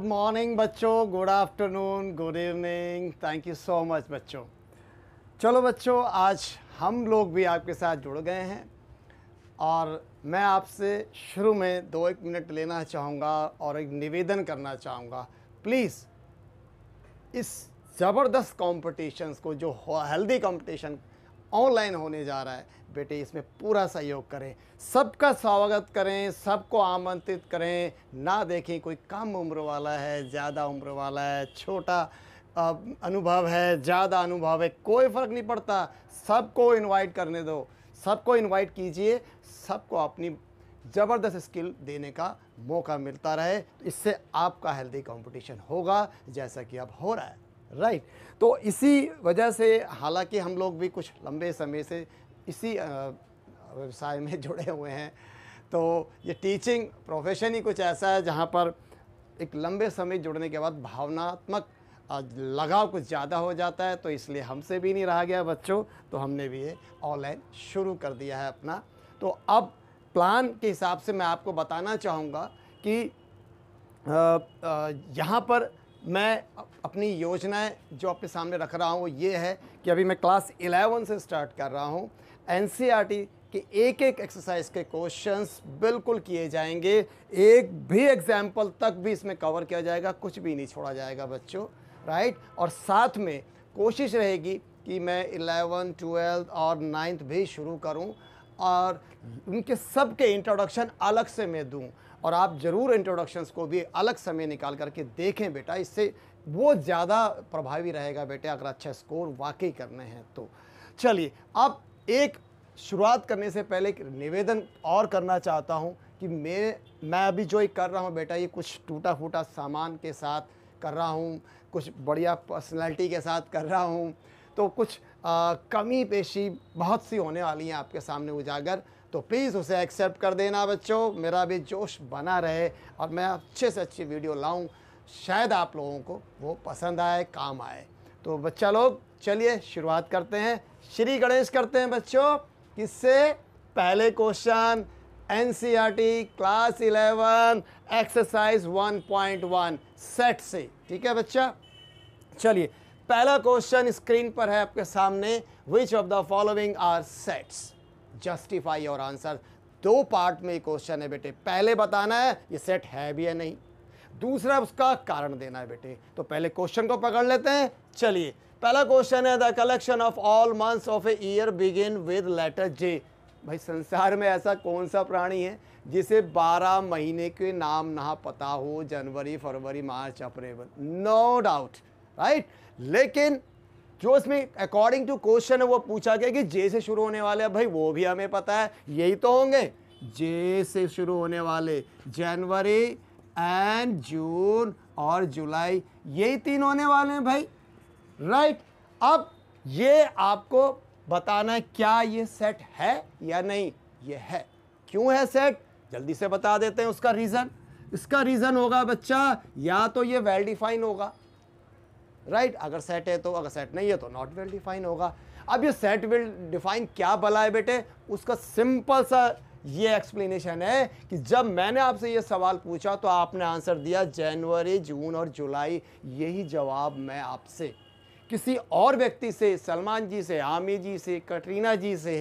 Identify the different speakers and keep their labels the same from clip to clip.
Speaker 1: Good morning बच्चों good afternoon good evening thank you so much बच्चों चलो बच्चों आज हम लोग भी आपके साथ जुड़ गए हैं और मैं आपसे शुरू में दो एक मिनट लेना चाहूँगा और एक निवेदन करना चाहूँगा प्लीज़ इस ज़बरदस्त कॉम्पटिशन्स को जो हेल्दी कॉम्पटिशन ऑनलाइन होने जा रहा है बेटे इसमें पूरा सहयोग करें सबका स्वागत करें सबको आमंत्रित करें ना देखें कोई कम उम्र वाला है ज़्यादा उम्र वाला है छोटा अनुभव है ज़्यादा अनुभव है कोई फ़र्क नहीं पड़ता सबको इनवाइट करने दो सबको इनवाइट कीजिए सबको अपनी ज़बरदस्त स्किल देने का मौका मिलता रहे इससे आपका हेल्दी कंपटीशन होगा जैसा कि अब हो रहा है राइट right. तो इसी वजह से हालांकि हम लोग भी कुछ लंबे समय से इसी व्यवसाय में जुड़े हुए हैं तो ये टीचिंग प्रोफेशन ही कुछ ऐसा है जहाँ पर एक लंबे समय जुड़ने के बाद भावनात्मक लगाव कुछ ज़्यादा हो जाता है तो इसलिए हमसे भी नहीं रहा गया बच्चों तो हमने भी ये ऑनलाइन शुरू कर दिया है अपना तो अब प्लान के हिसाब से मैं आपको बताना चाहूँगा कि यहाँ पर मैं अपनी योजनाएं जो आपके सामने रख रहा हूँ वो ये है कि अभी मैं क्लास इलेवन से स्टार्ट कर रहा हूँ एन के एक एक एक्सरसाइज के क्वेश्चंस बिल्कुल किए जाएंगे एक भी एग्जाम्पल तक भी इसमें कवर किया जाएगा कुछ भी नहीं छोड़ा जाएगा बच्चों राइट और साथ में कोशिश रहेगी कि मैं इलेवन ट्वेल्थ और नाइन्थ भी शुरू करूँ और उनके सब के इंट्रोडक्शन अलग से मैं दूँ और आप ज़रूर इंट्रोडक्शंस को भी अलग समय निकाल करके देखें बेटा इससे वो ज़्यादा प्रभावी रहेगा बेटे अगर अच्छा स्कोर वाकई करने हैं तो चलिए अब एक शुरुआत करने से पहले एक निवेदन और करना चाहता हूँ कि मैं मैं अभी जो कर रहा हूँ बेटा ये कुछ टूटा फूटा सामान के साथ कर रहा हूँ कुछ बढ़िया पर्सनैलिटी के साथ कर रहा हूँ तो कुछ आ, कमी पेशी बहुत सी होने वाली हैं आपके सामने उजागर तो प्लीज़ उसे एक्सेप्ट कर देना बच्चों मेरा भी जोश बना रहे और मैं अच्छे से अच्छी वीडियो लाऊं शायद आप लोगों को वो पसंद आए काम आए तो बच्चा लोग चलिए शुरुआत करते हैं श्री गणेश करते हैं बच्चों किससे पहले क्वेश्चन एन क्लास 11 एक्सरसाइज 1.1 सेट से ठीक है बच्चा चलिए पहला क्वेश्चन स्क्रीन पर है आपके सामने which of the following are sets justify your answer दो पार्ट में क्वेश्चन है बेटे पहले बताना है ये सेट है भी या नहीं दूसरा उसका कारण देना है बेटे तो पहले क्वेश्चन को पकड़ लेते हैं चलिए पहला क्वेश्चन है the collection of all months of a year begin with letter J भाई संसार में ऐसा कौन सा प्राणी है जिसे 12 महीने के नाम ना पता हो जनवरी फरवरी मार्च अप्रैल नो डाउट राइट लेकिन जो इसमें अकॉर्डिंग टू क्वेश्चन है वो पूछा गया कि जे से शुरू होने वाले भाई वो भी हमें पता है यही तो होंगे जे से शुरू होने वाले जनवरी एंड जून और जुलाई यही तीन होने वाले हैं भाई राइट right. अब ये आपको बताना है क्या ये सेट है या नहीं ये है क्यों है सेट जल्दी से बता देते हैं उसका रीज़न इसका रीज़न होगा बच्चा या तो ये वेल डिफाइन होगा राइट right? अगर सेट है तो अगर सेट नहीं है तो नॉट वेल डिफाइन होगा अब ये सेट वेल डिफाइन क्या बला है बेटे उसका सिंपल सा ये एक्सप्लेनेशन है कि जब मैंने आपसे ये सवाल पूछा तो आपने आंसर दिया जनवरी जून और जुलाई यही जवाब मैं आपसे किसी और व्यक्ति से सलमान जी से आमिर जी से कटरीना जी से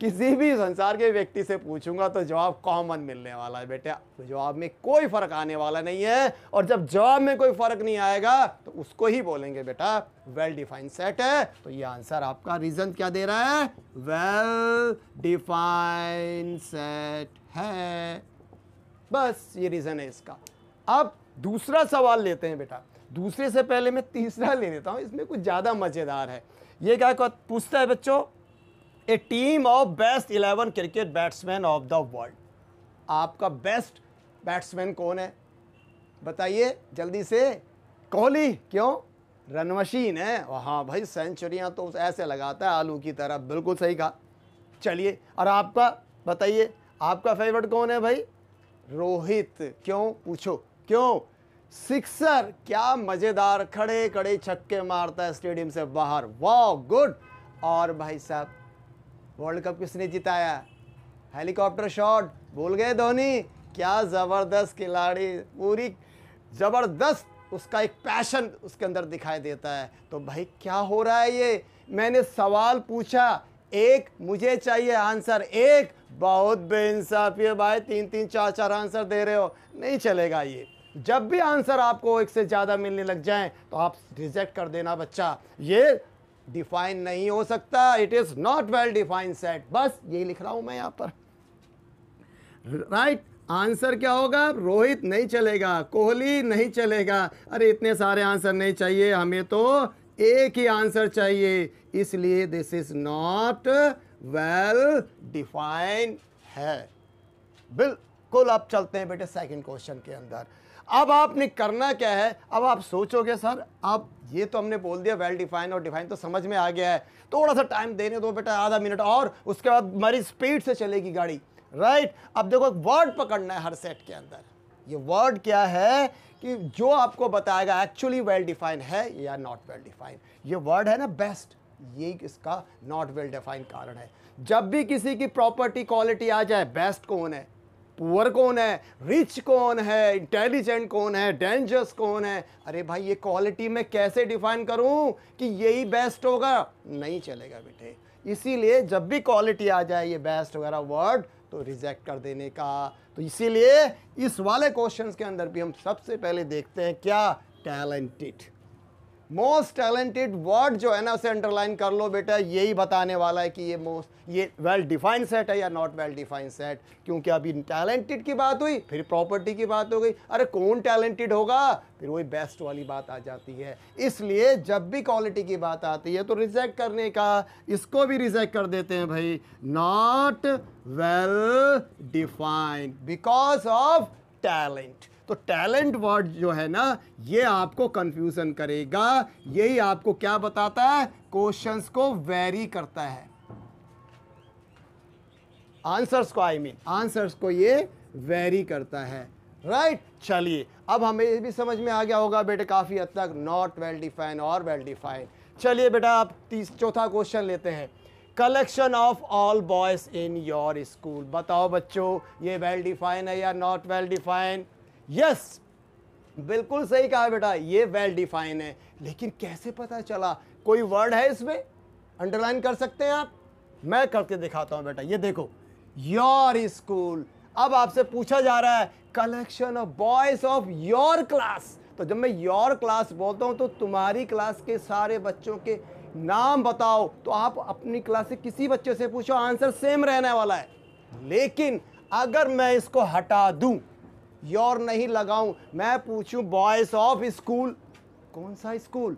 Speaker 1: किसी भी संसार के व्यक्ति से पूछूंगा तो जवाब कॉमन मिलने वाला है बेटा जवाब में कोई फ़र्क आने वाला नहीं है और जब जवाब में कोई फ़र्क नहीं आएगा तो उसको ही बोलेंगे बेटा वेल डिफाइंड सेट है तो ये आंसर आपका रीज़न क्या दे रहा है वेल डिफाइंड सेट है बस ये रीज़न है इसका अब दूसरा सवाल लेते हैं बेटा दूसरे से पहले मैं तीसरा ले लेता हूँ इसमें कुछ ज़्यादा मज़ेदार है ये क्या पूछता है बच्चों a team of best eleven cricket batsman of the world आपका बेस्ट बैट्समैन कौन है बताइए जल्दी से कोहली क्यों रन मशीन है हाँ भाई सेंचुरियाँ तो ऐसे लगाता है आलू की तरह बिल्कुल सही कहा चलिए और आपका बताइए आपका फेवरेट कौन है भाई रोहित क्यों पूछो क्यों सिक्सर क्या मज़ेदार खड़े खड़े छक्के मारता है स्टेडियम से बाहर वाह गुड और भाई साहब वर्ल्ड कप किसने जिताया हेलीकॉप्टर शॉट भूल गए धोनी क्या ज़बरदस्त खिलाड़ी पूरी ज़बरदस्त उसका एक पैशन उसके अंदर दिखाई देता है तो भाई क्या हो रहा है ये मैंने सवाल पूछा एक मुझे चाहिए आंसर एक बहुत बेइंसाफी है भाई तीन तीन चार चार आंसर दे रहे हो नहीं चलेगा ये जब भी आंसर आपको एक से ज़्यादा मिलने लग जाए तो आप रिजेक्ट कर देना बच्चा ये डिफाइन नहीं हो सकता it is not well defined set बस यही लिख रहा हूं मैं यहां पर राइट right? आंसर क्या होगा रोहित नहीं चलेगा कोहली नहीं चलेगा अरे इतने सारे आंसर नहीं चाहिए हमें तो एक ही आंसर चाहिए इसलिए this is not well defined है बिल्कुल अब चलते हैं बेटे सेकंड क्वेश्चन के अंदर अब आपने करना क्या है अब आप सोचोगे सर आप ये तो हमने बोल दिया वेल डिफाइन और डिफाइन तो समझ में आ गया है थोड़ा सा टाइम देने दो बेटा आधा मिनट और उसके बाद हमारी स्पीड से चलेगी गाड़ी राइट अब देखो एक वर्ड पकड़ना है हर सेट के अंदर ये वर्ड क्या है कि जो आपको बताएगा एक्चुअली वेल डिफाइन है या नॉट वेल डिफाइन ये वर्ड है ना बेस्ट ये इसका नॉट वेल डिफाइन कारण है जब भी किसी की प्रॉपर्टी क्वालिटी आ जाए बेस्ट कौन है पुअर कौन है रिच कौन है इंटेलिजेंट कौन है डेंजरस कौन है अरे भाई ये क्वालिटी मैं कैसे डिफाइन करूँ कि यही बेस्ट होगा नहीं चलेगा बेटे इसीलिए जब भी क्वालिटी आ जाए ये बेस्ट वगैरह वर्ड तो रिजेक्ट कर देने का तो इसीलिए इस वाले क्वेश्चंस के अंदर भी हम सबसे पहले देखते हैं क्या टैलेंटेड मोस्ट टैलेंटेड वर्ड जो है ना उसे अंडरलाइन कर लो बेटा यही बताने वाला है कि ये मोस्ट ये वेल डिफाइंड सेट है या नॉट वेल डिफाइंड सेट क्योंकि अभी टैलेंटेड की बात हुई फिर प्रॉपर्टी की बात हो गई अरे कौन टैलेंटेड होगा फिर वही बेस्ट वाली बात आ जाती है इसलिए जब भी क्वालिटी की बात आती है तो रिजेक्ट करने का इसको भी रिजेक्ट कर देते हैं भाई not well defined because of talent तो टैलेंट वर्ड जो है ना ये आपको कंफ्यूजन करेगा यही आपको क्या बताता है क्वेश्चंस को वेरी करता है आंसर्स को आई मीन आंसर्स को ये वेरी करता है राइट right? चलिए अब हमें भी समझ में आ गया होगा बेटे काफ़ी हद तक नॉट वेल डिफाइन और वेल डिफाइन चलिए बेटा आप तीस चौथा क्वेश्चन लेते हैं collection of all boys in your school बताओ बच्चों ये वेल well डिफाइन है या नॉट वेल डिफाइन यस बिल्कुल सही कहा बेटा ये वेल डिफाइन है लेकिन कैसे पता चला कोई वर्ड है इसमें अंडरलाइन कर सकते हैं आप मैं करके दिखाता हूं बेटा ये देखो योर स्कूल अब आपसे पूछा जा रहा है collection of boys of your class तो जब मैं योर क्लास बोलता हूं तो तुम्हारी क्लास के सारे बच्चों के नाम बताओ तो आप अपनी क्लास से किसी बच्चे से पूछो आंसर सेम रहने वाला है लेकिन अगर मैं इसको हटा दूं योर नहीं लगाऊं मैं पूछूं बॉयज़ ऑफ स्कूल कौन सा school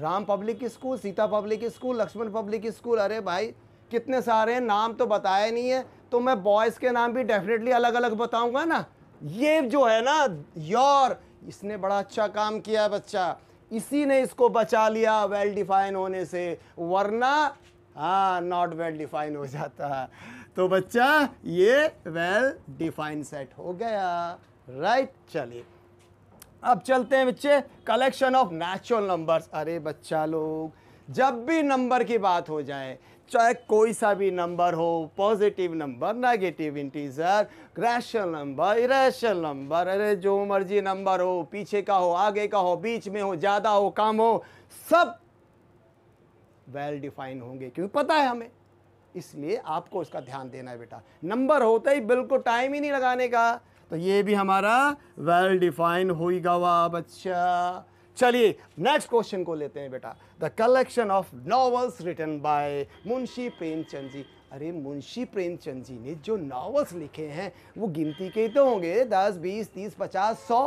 Speaker 1: Ram public school Sita public school Lakshman public school अरे भाई कितने सारे नाम तो बताए नहीं है तो मैं बॉयज़ के नाम भी डेफिनेटली अलग अलग बताऊंगा ना ये जो है ना योर इसने बड़ा अच्छा काम किया बच्चा इसी ने इसको बचा लिया वेल डिफाइन होने से वरना हाँ नॉट वेल डिफाइन हो जाता है तो बच्चा ये वेल डिफाइंड सेट हो गया राइट right? चलिए अब चलते हैं बच्चे कलेक्शन ऑफ नेचुरल नंबर्स अरे बच्चा लोग जब भी नंबर की बात हो जाए चाहे कोई सा भी नंबर हो positive number negative integer rational number irrational number अरे जो मर्जी नंबर हो पीछे का हो आगे का हो बीच में हो ज़्यादा हो कम हो सब वेल well डिफाइन होंगे क्योंकि पता है हमें इसलिए आपको इसका ध्यान देना है बेटा नंबर होता ही बिल्कुल टाइम ही नहीं लगाने का तो ये भी हमारा वेल डिफाइन होगा वाह बच्चा चलिए नेक्स्ट क्वेश्चन को लेते हैं बेटा the collection of novels written by Munshi Premchand ji अरे मुंशी प्रेमचंद जी ने जो नॉवल्स लिखे हैं वो गिनती के तो होंगे दस बीस तीस पचास सौ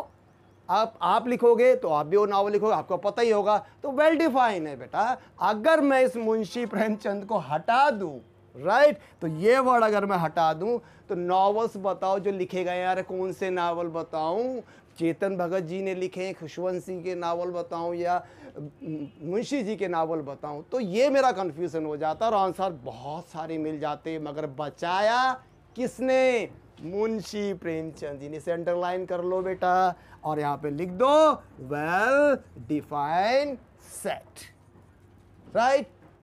Speaker 1: आप आप लिखोगे तो आप भी वो नावल लिखोगे आपको पता ही होगा तो वेल डिफाइन है बेटा अगर मैं इस मुंशी प्रेमचंद को हटा दूँ राइट तो ये वर्ड अगर मैं हटा दूं तो नॉवल्स बताओ जो लिखे गए यार कौन से नावल बताऊं चेतन भगत जी ने लिखे खुशवंत सिंह के नावल बताऊं या मुंशी जी के नावल बताऊं तो ये मेरा कन्फ्यूज़न हो जाता और आंसर बहुत सारे मिल जाते मगर बचाया किसने मुंशी प्रेमचंद जी ने इसे अंडरलाइन कर लो बेटा और यहाँ पे लिख दो वेल डिफाइन सेट राइट